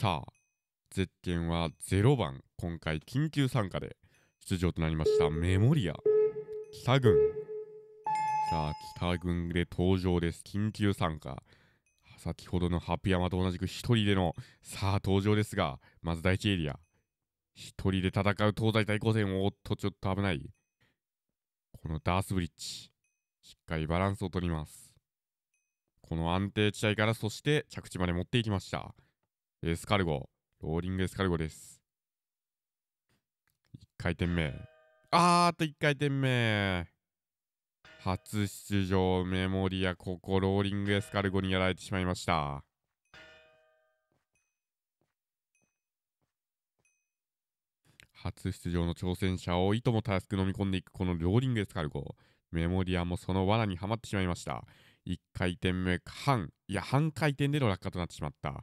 さあゼッケンは0番今回緊急参加で出場となりましたメモリア北軍さあ北軍で登場です緊急参加先ほどのハピヤマと同じく1人でのさあ登場ですがまず第1エリア1人で戦う東西対抗戦おっとちょっと危ないこのダースブリッジしっかりバランスをとりますこの安定地帯からそして着地まで持っていきましたエスカルゴ、ローリングエスカルゴです。1回転目。あーっと1回転目。初出場メモリア、ここローリングエスカルゴにやられてしまいました。初出場の挑戦者をいともたやすく飲み込んでいくこのローリングエスカルゴ。メモリアもその罠にはまってしまいました。1回転目、半、いや、半回転での落下となってしまった。